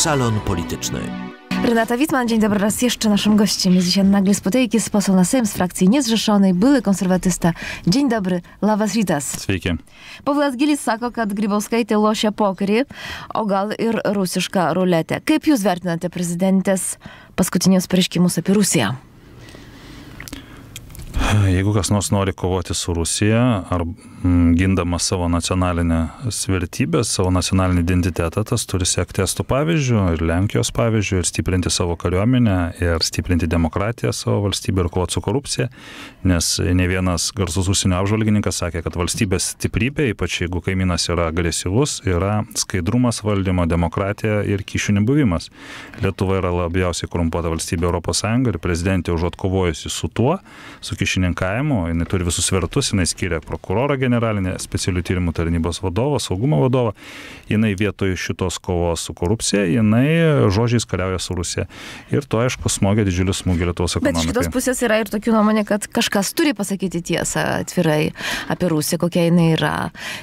Salon Polityczny. Renata Witman, dzień dobry raz jeszcze. Naszym gościem jest dzisiaj Nagli Spotejki, poseł na Sejm z frakcji Niezrzeszonej, były konserwatysta. Dzień dobry, Lavas Rytas. Sveiki. Povilas Gilis sako, kad Grybauskaitė lošia pokerį, o gal ir rusišką ruletę. Kaip jūs vertinate prezidentės paskutinius pareiškimus apie Rusiją? Jeigu kas nors nori kovoti su Rusija ar Mm, gindamas savo nacionalinės vertybės, savo nacionalinį identitetą, tas turi sekti estų pavyzdžių ir Lenkijos pavyzdžių ir stiprinti savo kariuomenę ir stiprinti demokratiją savo valstybę ir kovoti su korupcija, nes ne vienas garsus užsienio apžvalgininkas sakė, kad valstybės stiprybė, ypač jeigu kaimynas yra agresyvus, yra skaidrumas valdymo, demokratija ir kišių nebuvimas. Lietuva yra labiausiai korumpuota valstybė ES ir prezidentė užuot kovojusi su tuo, su kišininkavimu, jinai turi visus vertus, jinai skiria prokurorą generalinę specialių tyrimų tarnybos vadovą, saugumo vadovą, jinai vietoj šitos kovos su korupcija, jinai žodžiais kariauja su Rusija. Ir to, aišku, smogia didžiulis smūgį Lietuvos ekonomikai. Bet iš kitos pusės yra ir tokių nuomonė, kad kažkas turi pasakyti tiesą atvirai apie Rusiją, kokia jinai yra.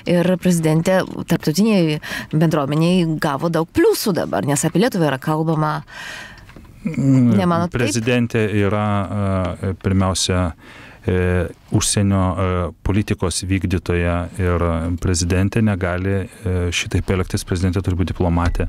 Ir prezidentė tarptautiniai bendruomeniai gavo daug pliusų dabar, nes apie Lietuvą yra kalbama. Mm, Nemanot, prezidentė taip? yra e, pirmiausia E, užsienio e, politikos vykdytoja ir prezidentė negali e, šitaip elgtis, prezidentė turi būti diplomatė.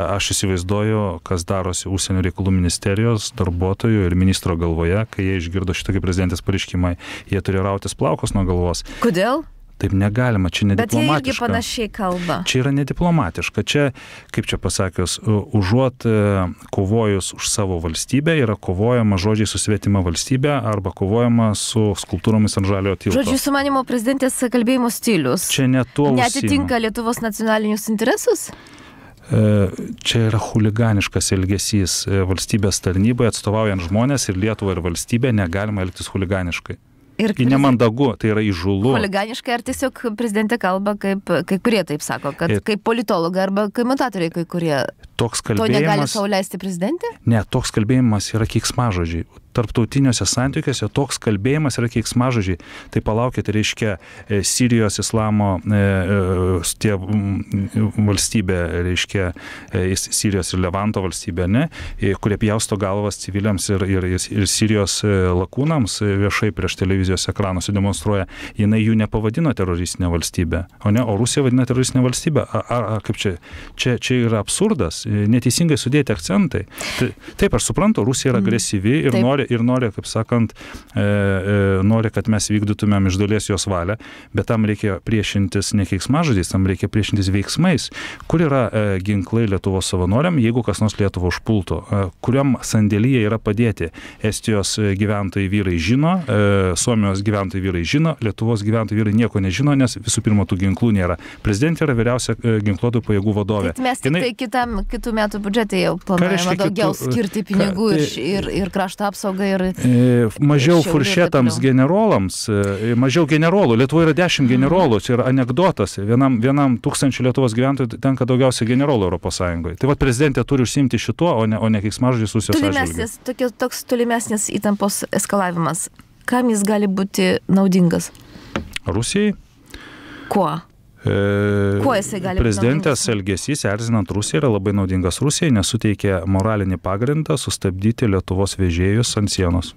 Aš įsivaizduoju, kas darosi užsienio reikalų ministerijos darbuotojų ir ministro galvoje, kai jie išgirdo šitokį prezidentės pareiškimą, jie turi rautis plaukus nuo galvos. Kodėl? Taip negalima, čia nediplomatiška. Bet jie irgi panašiai kalba. Čia yra nediplomatiška. Čia, kaip čia pasakius, užuot e, kovojus už savo valstybę, yra kovojama žodžiai su svetima valstybė arba kovojama su skultūromis ant žalio tilto. Žodžiu, su manimo prezidentės kalbėjimo stilius. Čia netuo. Netitinka Lietuvos nacionalinius interesus? E, čia yra huliganiškas elgesys e, valstybės tarnybai, atstovaujant žmonės ir Lietuvą ir valstybę, negalima elgtis huliganiškai. Ir kaip... Nemandagu, tai yra įžulu. Holiganiškai ar tiesiog prezidentė kalba, kaip kai kurie taip sako, kad ir... kaip politologai arba komentatoriai kai kurie toks kalbėjimas. To negali sauliaisti prezidentė? Ne, toks kalbėjimas yra kiksmažodžiai. Tarptautiniuose santykiuose toks kalbėjimas yra kiksmažodžiai. Tai palaukite, reiškia, e, Sirijos islamo e, e tie, mm, valstybė, reiškia, e, Sirijos ir Levanto valstybė, ne, e, kurie pjausto galvas civiliams ir, ir, ir Sirijos lakūnams viešai prieš televizijos ekranus demonstruoja, jinai jų nepavadino teroristinė valstybė, o ne, o Rusija vadina teroristinė valstybė. Ar, ar kaip čia, čia, čia yra absurdas? E, neteisingai sudėti akcentai. Tai taip, aš suprantu, Rusija yra mm. agresyvi ir Taip. nori, ir nori, kaip sakant, e, e, nori, kad mes vykdytumėm iš dalies jos valią, bet tam reikia priešintis ne keiksmažodžiais, tam reikia priešintis veiksmais. Kur yra e, ginklai Lietuvos savanoriam, jeigu kas nors Lietuvo užpultų, e, kuriam sandėlyje yra padėti. Estijos e, gyventojai vyrai žino, e, Suomijos gyventojai vyrai žino, Lietuvos gyventojai vyrai nieko nežino, nes visų pirma, tų ginklų nėra. Prezidentė yra vyriausia e, ginkluotojų pajėgų vadovė. Bet mes tik Jinai... Tai kitam, kitų metų biudžetai jau planuojama daugiau kitų, skirti pinigų ką, tai- ir, ir, ir krašto apsaugą. Ir, e, mažiau ir furšetams generolams, e, mažiau generolų. Lietuvoje yra 10 mhm. generolų, čia yra anegdotas. Vienam, vienam tūkstančiu Lietuvos gyventojų tenka daugiausiai generolų Europos Sąjungoje. Tai vad prezidentė turi užsimti šituo, o ne, o ne kiksmažodžiai susijęs. Toks tolimesnis įtampos eskalavimas. Kam jis gali būti naudingas? Rusijai. Kuo? E, prezidentės elgesys, erzinant Rusiją, yra labai naudingas Rusijai, nes suteikia moralinį pagrindą sustabdyti Lietuvos vežėjus ant sienos.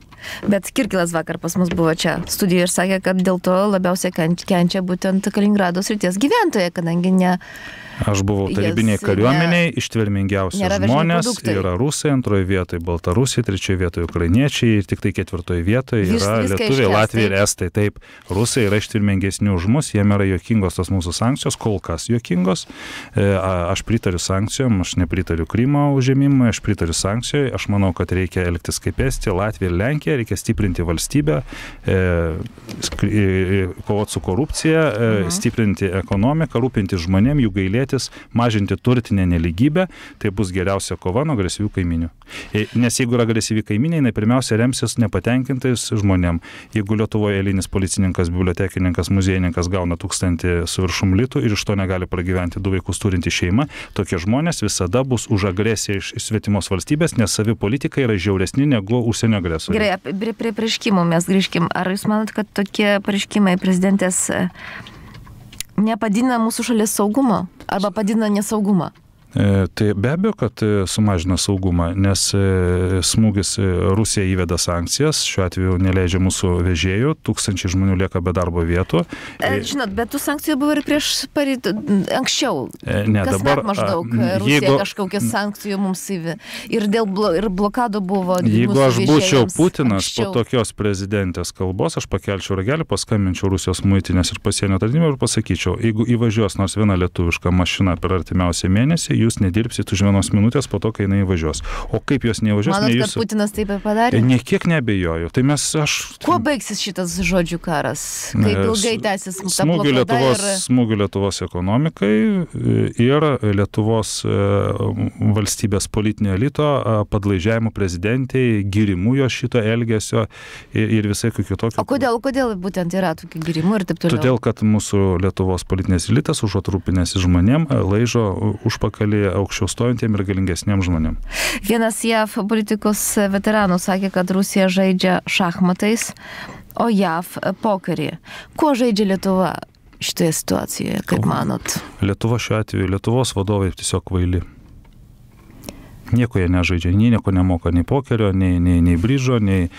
Bet Kirkilas vakar pas mus buvo čia studijoje ir sakė, kad dėl to labiausiai kenčia būtent Kaliningrado srities gyventojai, kadangi ne... Aš buvau tarybiniai yes, kariuomeniai, ne, ištvermingiausi žmonės produktai. yra rusai, antroje vietoje baltarusiai, trečioje vietoje ukrainiečiai ir tik tai ketvirtoje vietoje yra lietuviai, latviai ir estai. Taip, rusai yra ištvermingesni už mus, jiem yra jokingos tos mūsų sankcijos kol kas juokingos. E, aš pritariu sankcijom, aš nepritariu Krymo užėmimui, aš pritariu sankcijai, aš manau, kad reikia elgtis kaip Estija, Latvija ir Lenkija, reikia stiprinti valstybę, e, e, kovoti su korupcija, mhm. stiprinti ekonomiką, rūpinti žmonėm, jų gailėtis, mažinti turtinę neligybę, tai bus geriausia kova nuo agresyvių kaiminių. Nes jeigu yra agresyvi kaiminiai, jinai pirmiausia remsis nepatenkintais žmonėm. Jeigu Lietuvoje eilinis policininkas, bibliotekininkas, muziejininkas gauna tūkstantį su virš prašom litų ir iš to negali pragyventi du vaikus turinti šeima, tokie žmonės visada bus už agresiją iš svetimos valstybės, nes savi politikai yra žiauresni negu užsienio agresoriai. Gerai, prie, prie pareiškimų mes grįžkim. Ar jūs manot, kad tokie pareiškimai prezidentės e, nepadina mūsų šalies saugumo arba padina nesaugumą? E, tai be abejo, kad e, sumažina saugumą, nes e, smūgis Rusija įveda sankcijas, šiuo atveju neleidžia mūsų vežėjų, tūkstančiai žmonių lieka be darbo vietų. E, žinot, bet tų sankcijų buvo ir prieš paryt, anksčiau. Ne, Kas dabar maždaug Rusija jeigu, kažkokias sankcijų mums įvė. Ir dėl blo, ir blokado buvo. Jeigu aš būčiau Putinas anksčiau. po tokios prezidentės kalbos, aš pakelčiau ragelį, paskambinčiau Rusijos muitinės ir pasienio tarnybą ir pasakyčiau, jeigu įvažiuos nors viena lietuviška mašina per artimiausią mėnesį, jūs nedirbsit už vienos minutės po to, kai jinai važiuos. O kaip jos nevažiuos? Manot, ne, jūs... kad Putinas taip padarė? Niekiek nebejoju. Tai mes aš... Kuo baigsis šitas žodžių karas? Kaip ilgai tęsis mūsų smūgių Lietuvos, ir... smūgių Lietuvos ekonomikai e, ir Lietuvos e, valstybės politinio elito e, padlaižiavimų prezidentiai, girimų jo šito elgesio ir, ir visai kokiu tokiu. O kodėl, kodėl būtent yra tokių girimų ir taip toliau? Todėl, kad mūsų Lietuvos politinės elitas užuot rūpinęs žmonėm laižo užpakalį truputėlį aukščiau stovintiem ir galingesniem žmonėm. Vienas JAV politikos veteranų sakė, kad Rusija žaidžia šachmatais, o JAV pokerį. Kuo žaidžia Lietuva šitoje situacijoje, kaip manot? Lietuva šiuo atveju, Lietuvos vadovai tiesiog vaili. Nieko jie nežaidžia, jie nieko nemoka, nei pokerio, nei, nei, nei bryžo, nei,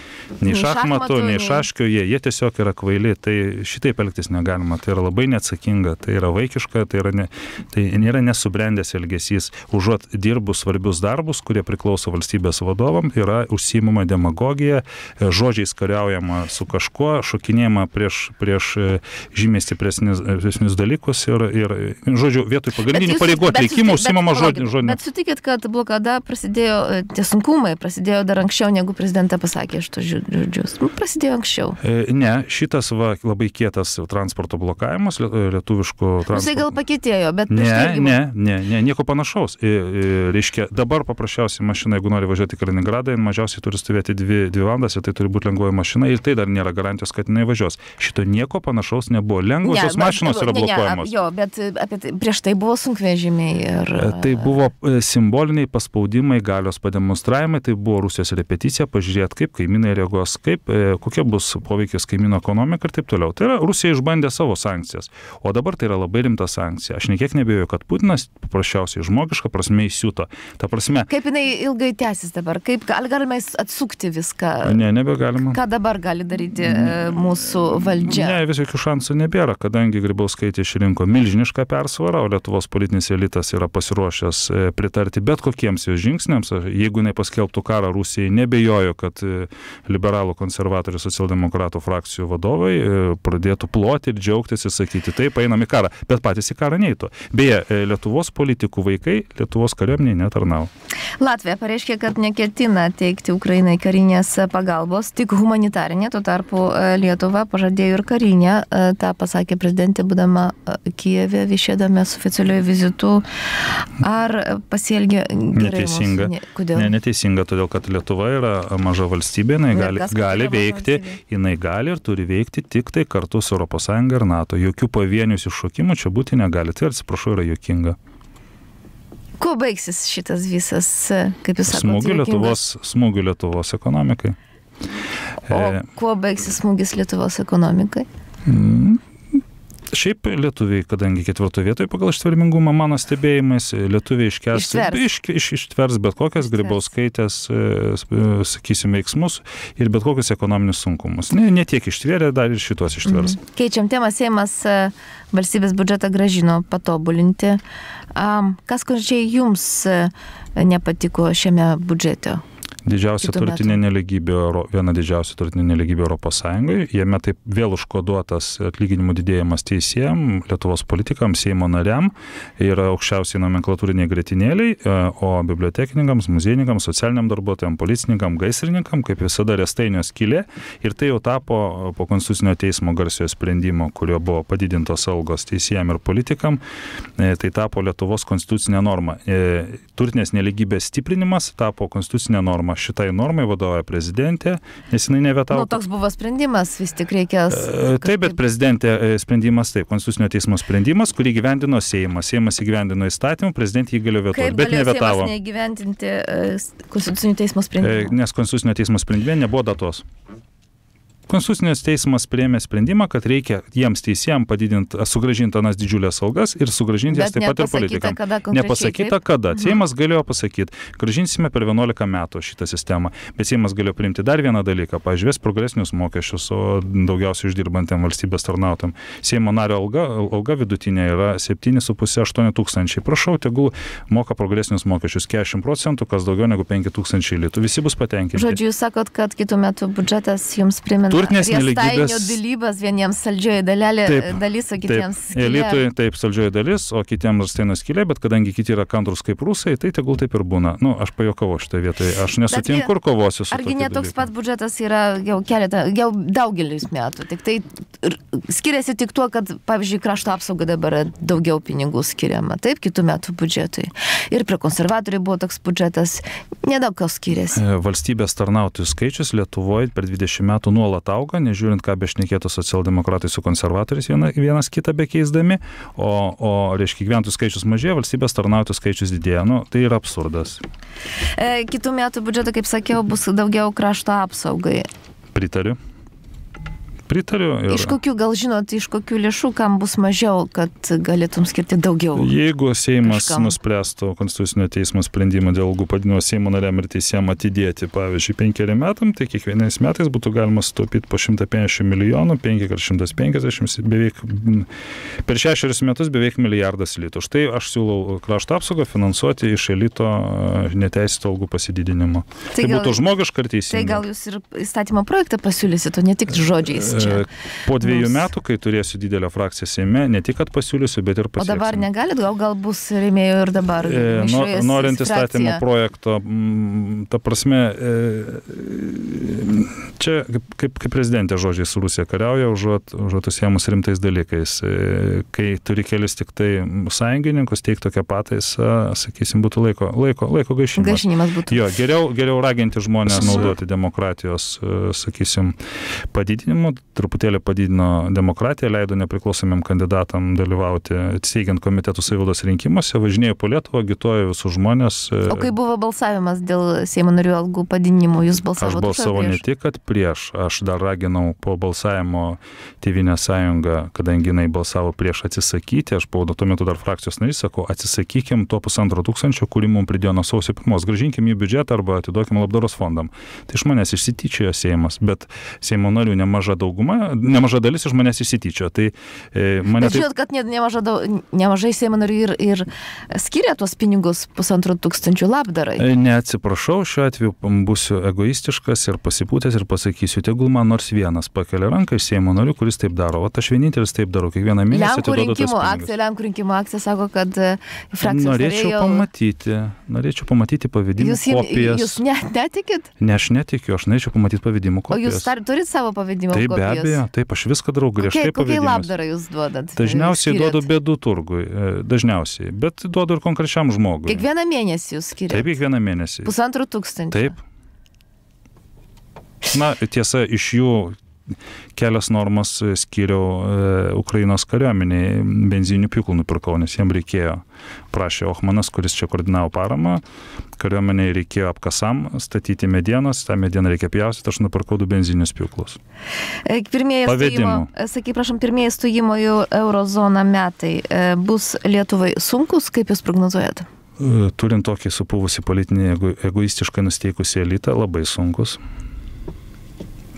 nei šachmato, nei šaškio, jie, jie tiesiog yra kvaili, tai šitaip elgtis negalima, tai yra labai neatsakinga, tai yra vaikiška, tai, yra ne, tai nėra nesubrendęs elgesys. Užuot dirbus svarbius darbus, kurie priklauso valstybės vadovam, yra užsimama demagogija, e, žodžiais kariaujama su kažkuo, šokinėjama prieš, prieš e, žymiai e, stipresnius dalykus ir, ir žodžiu, vietoj pagrindinių pareigų atlikimo užsimama žodžiu. Bet sutikit, kad blokada prasidėjo e, tie sunkumai, prasidėjo dar anksčiau, negu prezidentė pasakė šitus žodžius. Nu, prasidėjo anksčiau. E, ne, šitas va, labai kietas transporto blokavimas e, lietuviško transporto. Jisai gal pakitėjo, bet ne, tai ne, ne, ne, nieko panašaus. I, i, reiškia, dabar paprasčiausiai mašina, jeigu nori važiuoti į Kaliningradą, mažiausiai turi stovėti 2 valandas ir tai turi būti lengvoji mašina ir tai dar nėra garantijos, kad jinai važiuos. Šito nieko panašaus nebuvo. Lengvosios ne, mašinos bet, yra blokuojamos. Ne, ne, jo, bet apie, tai prieš tai buvo sunkvežimiai. Ir... Tai buvo simboliniai paspaudimai spaudimai, galios pademonstravimai, tai buvo Rusijos repeticija, pažiūrėti, kaip kaimynai reaguos, kaip, e, kokie bus poveikis kaimyno ekonomika ir taip toliau. Tai yra, Rusija išbandė savo sankcijas, o dabar tai yra labai rimta sankcija. Aš niekiek nebejoju, kad Putinas paprasčiausiai žmogišką prasme įsiūto. Ta prasme. Kaip jinai ilgai tęsis dabar? Kaip gal, galima atsukti viską? Ne, nebegalima. Ką dabar gali daryti e, mm. mūsų valdžia? Ne, visokių šansų nebėra, kadangi Grybauskaitė išrinko milžinišką persvarą, o Lietuvos politinis elitas yra pasiruošęs e, pritarti bet kokiems jos žingsniams, jeigu jinai paskelbtų karą Rusijai, nebejoju, kad e, liberalų konservatorių socialdemokratų frakcijų vadovai e, pradėtų ploti ir džiaugtis ir sakyti, taip, einam į karą, bet patys į karą neįtų. Beje, e, Lietuvos politikų vaikai Lietuvos kariuomeniai netarnau. Latvija pareiškė, kad neketina teikti Ukrainai karinės pagalbos, tik humanitarinė, tuo tarpu Lietuva pažadėjo ir karinę, tą pasakė prezidentė, būdama Kijeve, viešėdama su oficialiuoju vizitu. Ar pasielgė gerai neteisinga. Ne, kodėl? Ne, neteisinga, todėl kad Lietuva yra maža valstybė, jinai ne, gali, gali veikti, valstybė. jinai gali ir turi veikti tik tai kartu su ES ir NATO. Jokių pavienių iššokimų čia būti negali. Tai atsiprašau, yra jokinga. Kuo baigsis šitas visas, e, kaip jūs sakote, Lietuvos, smūgių Lietuvos ekonomikai? O e, kuo baigsis smūgis Lietuvos ekonomikai? Mm, Šiaip lietuviai, kadangi ketvirtoje vietoje pagal ištvermingumą mano stebėjimais, lietuviai iškęs, ištvers. Iš, iš, ištvers bet kokias gribauskaitės, e, e, sakysim, veiksmus ir bet kokius ekonominius sunkumus. Ne, ne tiek ištvėrė, dar ir šitos ištvers. Mhm. Keičiam temą, Seimas e, valstybės biudžetą gražino patobulinti. Kas konkrečiai jums nepatiko šiame biudžete? Didžiausia turtinė neligybė, viena didžiausia turtinė neligybė Europos Sąjungoje. Jame taip vėl užkoduotas atlyginimų didėjimas teisėjams, Lietuvos politikams, Seimo nariam ir aukščiausiai nomenklatūriniai gretinėliai, e, o bibliotekininkams, muziejininkams, socialiniam darbuotojams, policininkam, gaisrininkam, kaip visada, restainio skilė. Ir tai jau tapo po Konstitucinio teismo garsiojo sprendimo, kurio buvo padidintos algos teisėjams ir politikam, e, tai tapo Lietuvos konstitucinė norma. E, turtinės neligybės stiprinimas tapo konstitucinė norma vadovavimą šitai normai vadovauja prezidentė, nes jinai nevetavo. Na, nu, toks buvo sprendimas, vis tik reikės. Kažkaip... E, taip, bet prezidentė e, sprendimas, taip, konstitucinio teismo sprendimas, kurį gyvendino Seimas. Seimas įgyvendino įstatymą, prezidentė jį galėjo vetuoti, bet nevetavo. Neįgyvendinti e, konstitucinio teismo sprendimo. Nes konstitucinio teismo sprendime nebuvo datos. Konstitucinis teismas priėmė sprendimą, kad reikia jiems teisėjams padidinti, sugražinti anas didžiulės augas ir sugražinti jas taip pat ir politikams. Kada nepasakyta taip? kada. Mhm. Seimas galėjo pasakyti, gražinsime per 11 metų šitą sistemą, bet Seimas galėjo priimti dar vieną dalyką, pažiūrės progresinius mokesčius, o daugiausiai uždirbantiem valstybės tarnautam. Seimo nario alga, alga vidutinė yra 7,5-8 tūkstančiai. Prašau, tegul moka progresinius mokesčius 40 procentų, kas daugiau negu 5 tūkstančiai litų. Visi bus patenkinti. Žodžiu, jūs sakot, kad kitų metų biudžetas jums primena turtinės nelygybės. Dalybas vieniems saldžioji dalelė, taip, e, dalis, o kitiems. Taip, elitui taip saldžioji dalis, o kitiems tai nuskilė, bet kadangi kiti yra kantrus kaip rusai, tai tegul taip ir būna. Na, nu, aš pajokavau šitoje vietoje, aš nesutinku, kur kovosiu su. Argi netoks pat budžetas yra jau keletą, jau daugelis metų. Tik tai skiriasi tik tuo, kad, pavyzdžiui, krašto apsauga dabar daugiau pinigų skiriama, taip, kitų metų biudžetui. Ir prie konservatorių buvo toks biudžetas, nedaug kas skiriasi. E, valstybės tarnautojų skaičius Lietuvoje per 20 metų nuolat auga, nežiūrint, ką bešnekėtų socialdemokratai su konservatoriais viena, vienas kitą bekeisdami, o, o reiškia, gyventojų skaičius mažėja, valstybės tarnautojų skaičius didėja. Nu, tai yra absurdas. E, kitų metų biudžetą, kaip sakiau, bus daugiau krašto apsaugai. Pritariu pritariu. Ir... Iš kokių, gal žinot, iš kokių lėšų, kam bus mažiau, kad galėtum skirti daugiau? Jeigu Seimas kažkam. nuspręstų Konstitucinio teismo sprendimą dėl algų padinimo Seimo nariam ir teisėjam atidėti, pavyzdžiui, penkeriam metam, tai kiekvienais metais būtų galima sutaupyti po 150 milijonų, 5 ar 150, beveik per šešerius metus beveik milijardas litų. Štai aš siūlau krašto apsaugą finansuoti iš elito e, neteisėto algų pasididinimo. Tai, tai gal, būtų žmogiška ir teisinga. Tai gal jūs ir įstatymo projektą pasiūlysite, o ne tik žodžiais čia. E, po dviejų bus. metų, kai turėsiu didelę frakciją Seime, ne tik, kad pasiūlysiu, bet ir pasiūlysiu. O dabar negalit, gal, gal bus rėmėjų ir dabar. E, no, norint įstatymo projekto, m, ta prasme, e, čia kaip, kaip prezidentė žodžiai su Rusija kariauja, užuot, užuot užsiemus rimtais dalykais. E, kai turi kelis tik tai sąjungininkus, teik tokią pataisą, sakysim, būtų laiko, laiko, laiko gaišinimas. Gaišinimas būtų. Jo, geriau, geriau raginti žmonės naudoti demokratijos, e, sakysim, padidinimu truputėlį padidino demokratiją, leido nepriklausomiem kandidatam dalyvauti, steigiant komitetų savivaldos rinkimuose, važinėjo po Lietuvą, agituoja visus žmonės. E, o kai buvo balsavimas dėl Seimo narių algų padidinimo, jūs balsavote? Aš balsavau ne tik, kad prieš, aš dar raginau po balsavimo Tevinę sąjungą, kadangi jinai balsavo prieš atsisakyti, aš buvau tuo metu dar frakcijos narys, sakau, atsisakykim to pusantro tūkstančio, kurį mums pridėjo nuo sausio pirmos, gražinkim į biudžetą arba atiduokim labdaros fondam. Tai iš manęs išsityčiojo Seimas, bet Seimo narių nemaža dauguma sistemą, nemaža dalis iš manęs įsityčio. Tai e, mane... Bet žinot, kad ne, nemaža, nemažai Seimo narių ir, ir skiria tuos pinigus pusantrų tūkstančių labdarai. E, neatsiprašau, šiuo atveju būsiu egoistiškas ir pasipūtęs ir pasakysiu, tegul man nors vienas pakelia ranką iš Seimo narių, kuris taip daro. O aš vienintelis taip darau, kiekvieną mėnesį. Lenkų rinkimų akcija, Lenkų rinkimų akcija sako, kad e, frakcijos. Norėčiau jau... pamatyti, norėčiau pamatyti pavadinimų jūs, kopijas. Jūs net netikit? Ne, aš netikiu, aš norėčiau pamatyti pavadinimų kopijas. O jūs dar turit savo pavadinimų kopijas? Taip, be abejo, taip, aš viską darau griežtai. Kokiai, kokiai labdarą jūs duodat? E, dažniausiai skiriat? duodu bėdų turgui, e, dažniausiai, bet duodu ir konkrečiam žmogui. Kiekvieną mėnesį jūs skiriate? Taip, kiekvieną mėnesį. Pusantrų tūkstančių. Taip. Na, tiesa, iš jų kelias normas e, skiriau e, Ukrainos kariuomeniai, benzinių pjūklų nupirkau, nes jiem reikėjo, prašė Ohmanas, kuris čia koordinavo paramą, kariuomeniai reikėjo apkasam statyti medienos, tą medieną reikia pjaustyti, aš nupirkau du benzinius pjūklus. E, pirmieji Pavedimų. Stojimo, sakai, prašom, pirmieji stojimo į eurozoną metai bus Lietuvai sunkus, kaip jūs prognozuojate? Turint tokį supuvusį politinį egoistiškai nusteikusi elitą, labai sunkus.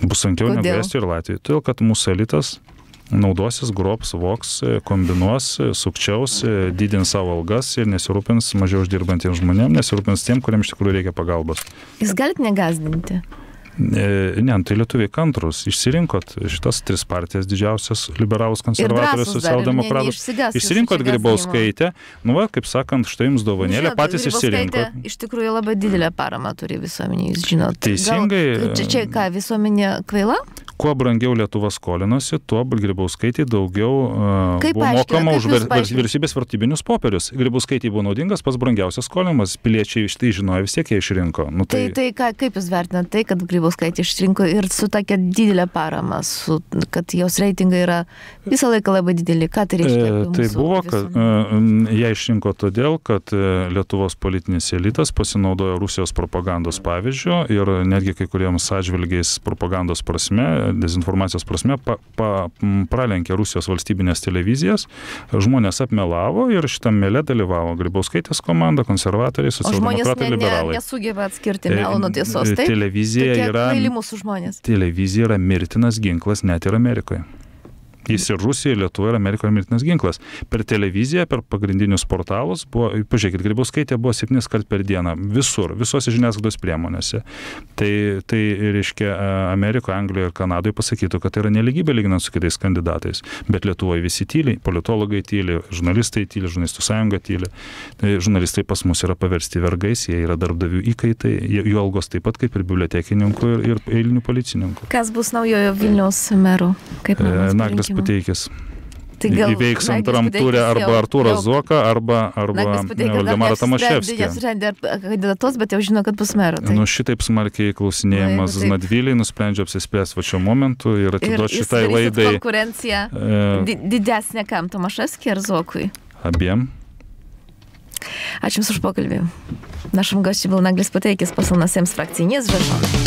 Bus sunkiau negu Estijai ir Latvijai. Todėl, kad mūsų elitas naudosis, grobs, voks, kombinuos, sukčiaus, didins savo algas ir nesirūpins mažiau uždirbantiems žmonėms, nesirūpins tiem, kuriems iš tikrųjų reikia pagalbos. Jūs galite negazdinti? E, ne, nu tai lietuviai kantrus. Išsirinkot šitas tris partijas didžiausias - liberalus, konservatorius, socialdemokratus. Išsirinkot gribauskaitę. Nu, va, kaip sakant, štai jums dovanėlė, žinot, patys išsirinkot. Iš tikrųjų labai didelę paramą turi visuomenė, jūs žinot. Teisingai. Gal, čia, čia ką, visuomenė kvaila? Kuo brangiau Lietuva skolinosi, tuo gribauskaitai daugiau uh, kaip buvo mokama už vyriausybės vertybinius popierius. Gribauskaitai buvo naudingas pats brangiausias skolinimas, piliečiai iš tai žinojo vis tiek jie išrinko. Nu, tai, tai, tai ką, kaip jūs vertinate tai, kad gribauskaitai Grybauskaitė išrinko ir su tokia didelė parama, su, kad jos reitingai yra visą laiką labai dideli. Ką tai reiškia? E, tai buvo, kad e, ją išrinko todėl, kad e, Lietuvos politinis elitas pasinaudojo Rusijos propagandos pavyzdžio ir netgi kai kuriems atžvilgiais propagandos prasme, dezinformacijos prasme, pa, pa, pralenkė Rusijos valstybinės televizijas, žmonės apmelavo ir šitam melė dalyvavo Grybauskaitės komanda, konservatoriai, socialdemokratai, ne, liberalai. Ne, nesugeba atskirti e, melo nuo tiesos. E, taip? Televizija Tokie yra... Myli mūsų žmonės. Televizija yra mirtinas ginklas net ir Amerikoje. Jis ir Rusijoje, Lietuvoje ir Amerikoje mirtinas ginklas. Per televiziją, per pagrindinius portalus buvo, pažiūrėkit, grybų skaitė buvo septynis kart per dieną. Visur, visose žiniasklaidos priemonėse. Tai, tai reiškia, e, Amerikoje, Anglijoje ir Kanadoje pasakytų, kad tai yra neligybė lyginant su kitais kandidatais. Bet Lietuvoje visi tyliai, politologai tyliai, žurnalistai tyliai, žurnalistų sąjunga tyliai. Tai žurnalistai pas mus yra paversti vergais, jie yra darbdavių įkaitai, jų algos taip pat kaip ir bibliotekininkų ir, ir eilinių policininkų. Kas bus naujojo Vilniaus merų? Kaip manau, e, Naglis Naglis Puteikis. Tai gal, įveiks antram turė arba Artūrą Zuoką, arba, arba Valdemarą Tamaševskį. Jie sprendė kandidatus, bet jau žino, kad bus meras. Tai. Nu, šitaip smarkiai klausinėjimas Na, Nadvyliai nusprendžia apsispręsti va šiuo momentu ir atiduoti šitai laidai. Konkurencija e, didesnė kam Tamaševskį ar Zuokui? Abiem. Ačiū Jums už pokalbį. Našam gościu był Naglis Puteikis, poseł na Sejm z frakcji Niezrzeszonych.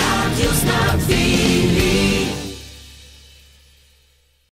Radius na chwili.